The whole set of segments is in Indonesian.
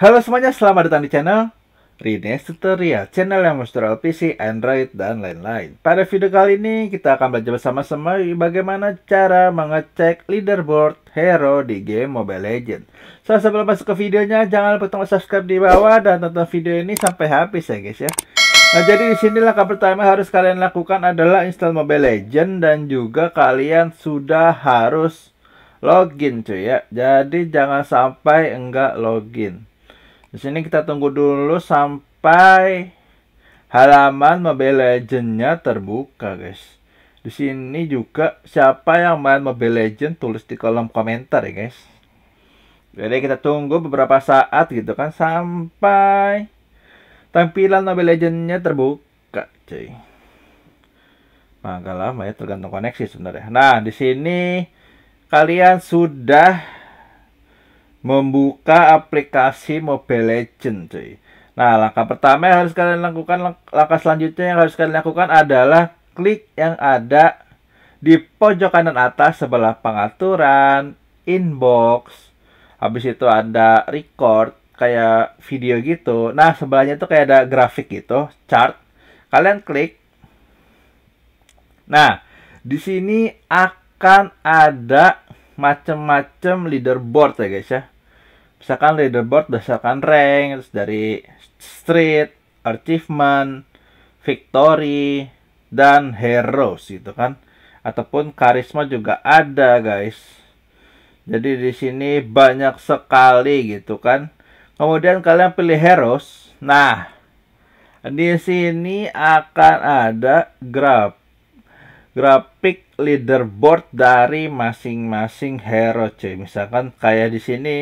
Halo semuanya, selamat datang di channel Rines Tutorial, channel yang menstrual PC, Android, dan lain-lain. Pada video kali ini, kita akan belajar bersama-sama bagaimana cara mengecek leaderboard hero di game Mobile Legends. So, sebelum masuk ke videonya, jangan lupa tombol subscribe di bawah dan tonton video ini sampai habis ya guys ya. Nah, jadi di sini langkah pertama harus kalian lakukan adalah install Mobile Legends dan juga kalian sudah harus login cuy ya. Jadi jangan sampai enggak login. Di sini kita tunggu dulu sampai halaman Mobile Legendnya terbuka, guys. Di sini juga siapa yang main Mobile Legend tulis di kolom komentar ya, guys. Jadi kita tunggu beberapa saat gitu kan sampai tampilan Mobile Legendnya terbuka, cuy. Maka lama ya tergantung koneksi sebenarnya. Nah, di sini kalian sudah membuka aplikasi Mobile Legend cuy. Nah, langkah pertama yang harus kalian lakukan langkah selanjutnya yang harus kalian lakukan adalah klik yang ada di pojok kanan atas sebelah pengaturan, inbox, habis itu ada record kayak video gitu. Nah, sebelahnya itu kayak ada grafik gitu, chart. Kalian klik. Nah, di sini akan ada macam-macam leaderboard ya guys ya misalkan leaderboard berdasarkan rank terus dari street achievement victory dan heroes gitu kan ataupun karisma juga ada guys jadi di sini banyak sekali gitu kan kemudian kalian pilih heroes nah di sini akan ada grab grafik leaderboard dari masing-masing hero cuy misalkan kayak di sini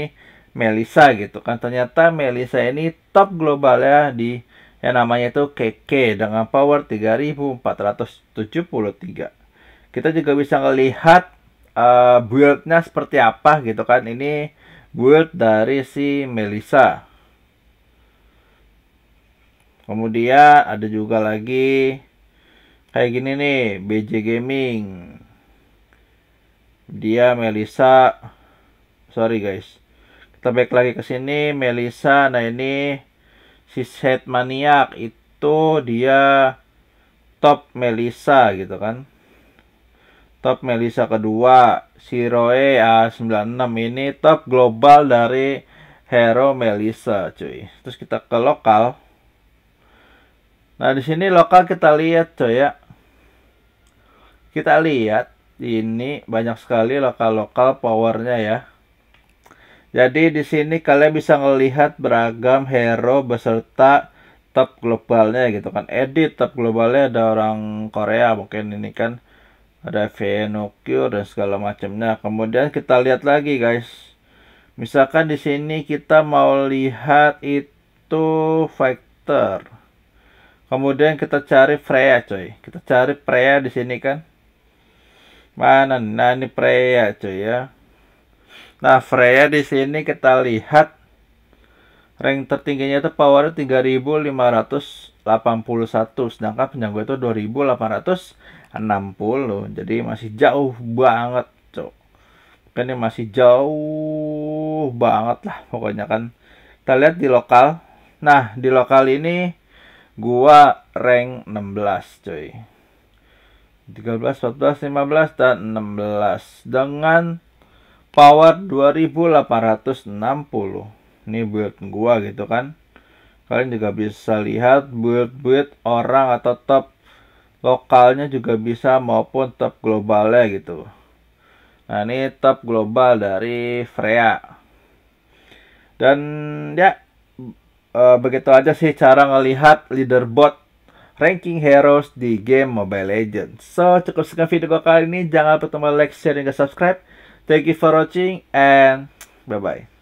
Melisa gitu kan. Ternyata Melisa ini top global ya di yang namanya itu KK dengan power 3473. Kita juga bisa melihat uh, eh, build seperti apa gitu kan. Ini build dari si Melisa. Kemudian ada juga lagi kayak gini nih BJ Gaming. Dia Melisa sorry guys kita balik lagi ke sini Melisa nah ini si set maniak itu dia top Melisa gitu kan top Melisa kedua si Roe A96 ini top global dari Hero Melisa cuy terus kita ke lokal nah di sini lokal kita lihat cuy ya kita lihat ini banyak sekali lokal-lokal powernya ya jadi di sini kalian bisa melihat beragam hero beserta top globalnya gitu kan. Edit top globalnya ada orang Korea mungkin ini kan ada Venokyo dan segala macamnya. Kemudian kita lihat lagi guys. Misalkan di sini kita mau lihat itu fighter. Kemudian kita cari Freya coy. Kita cari Freya di sini kan. Mana? Nah ini Freya coy ya. Nah, Freya di sini kita lihat rank tertingginya itu power 3581, sedangkan penjago itu 2860. Jadi masih jauh banget, Cok. Kan ini masih jauh banget lah pokoknya kan. Kita lihat di lokal. Nah, di lokal ini gua rank 16, coy. 13, 14, 15 dan 16 dengan power 2860 ini build gua gitu kan kalian juga bisa lihat build-build orang atau top lokalnya juga bisa maupun top globalnya gitu nah ini top global dari Freya dan ya e, begitu aja sih cara ngelihat leaderboard ranking heroes di game Mobile Legends. So, cukup sekian video gue kali ini. Jangan lupa tombol like, share, dan subscribe. Thank you for watching and bye bye.